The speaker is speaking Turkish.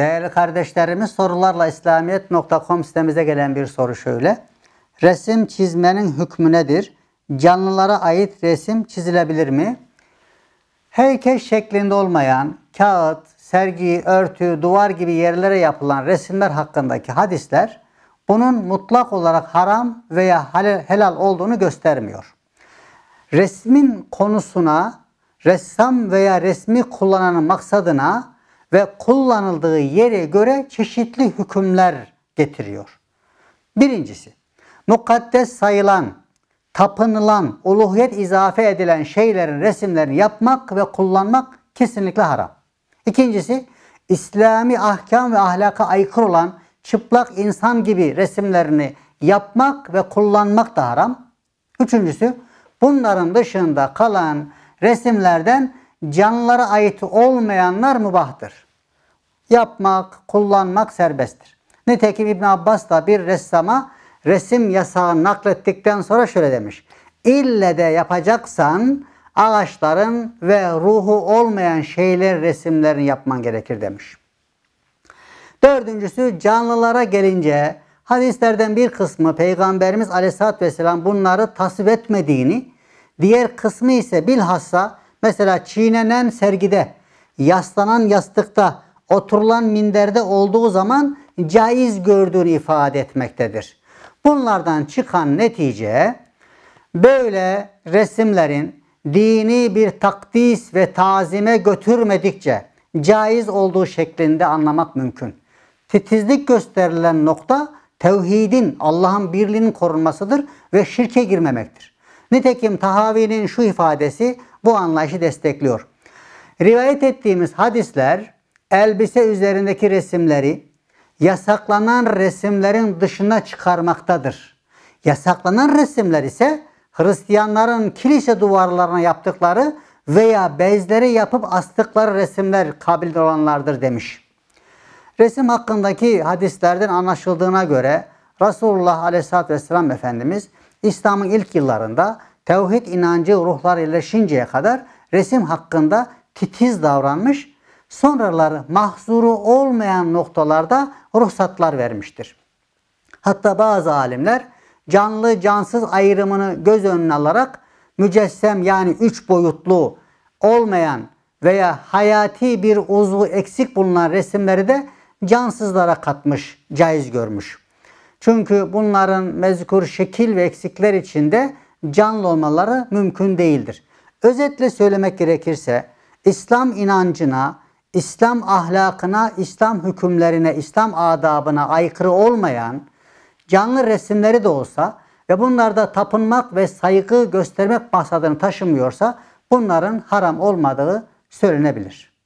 Değerli kardeşlerimiz sorularla İslamiyet.com sitemize gelen bir soru şöyle. Resim çizmenin hükmü nedir? Canlılara ait resim çizilebilir mi? Heykel şeklinde olmayan kağıt, sergi, örtü, duvar gibi yerlere yapılan resimler hakkındaki hadisler bunun mutlak olarak haram veya helal olduğunu göstermiyor. Resmin konusuna, ressam veya resmi kullananın maksadına ve kullanıldığı yere göre çeşitli hükümler getiriyor. Birincisi, mukaddes sayılan, tapınılan, uluhiyet izafe edilen şeylerin resimlerini yapmak ve kullanmak kesinlikle haram. İkincisi, İslami ahkam ve ahlaka aykırı olan çıplak insan gibi resimlerini yapmak ve kullanmak da haram. Üçüncüsü, bunların dışında kalan resimlerden canlara ait olmayanlar mübahtır. Yapmak, kullanmak serbesttir. Nitekim İbn Abbas da bir ressama resim yasağı naklettikten sonra şöyle demiş. İlle de yapacaksan ağaçların ve ruhu olmayan şeyler resimlerini yapman gerekir demiş. Dördüncüsü canlılara gelince hadislerden bir kısmı Peygamberimiz Aleyhisselatü Vesselam bunları tasvip etmediğini, diğer kısmı ise bilhassa Mesela çiğnenen sergide, yaslanan yastıkta, oturulan minderde olduğu zaman caiz gördüğünü ifade etmektedir. Bunlardan çıkan netice böyle resimlerin dini bir takdis ve tazime götürmedikçe caiz olduğu şeklinde anlamak mümkün. Titizlik gösterilen nokta tevhidin, Allah'ın birliğinin korunmasıdır ve şirke girmemektir. Nitekim Tahavi'nin şu ifadesi bu anlayışı destekliyor. Rivayet ettiğimiz hadisler elbise üzerindeki resimleri yasaklanan resimlerin dışına çıkarmaktadır. Yasaklanan resimler ise Hristiyanların kilise duvarlarına yaptıkları veya bezleri yapıp astıkları resimler kabilde olanlardır demiş. Resim hakkındaki hadislerden anlaşıldığına göre Resulullah Aleyhisselatü Vesselam Efendimiz İslam'ın ilk yıllarında tevhid inancı ruhlar yerleşinceye kadar resim hakkında titiz davranmış, sonraları mahzuru olmayan noktalarda ruhsatlar vermiştir. Hatta bazı alimler canlı cansız ayrımını göz önüne alarak mücessem yani üç boyutlu olmayan veya hayati bir uzvu eksik bulunan resimleri de cansızlara katmış, caiz görmüş. Çünkü bunların mezkur şekil ve eksikler içinde canlı olmaları mümkün değildir. Özetle söylemek gerekirse İslam inancına, İslam ahlakına, İslam hükümlerine, İslam adabına aykırı olmayan canlı resimleri de olsa ve bunlarda tapınmak ve saygı göstermek maksadını taşımıyorsa bunların haram olmadığı söylenebilir.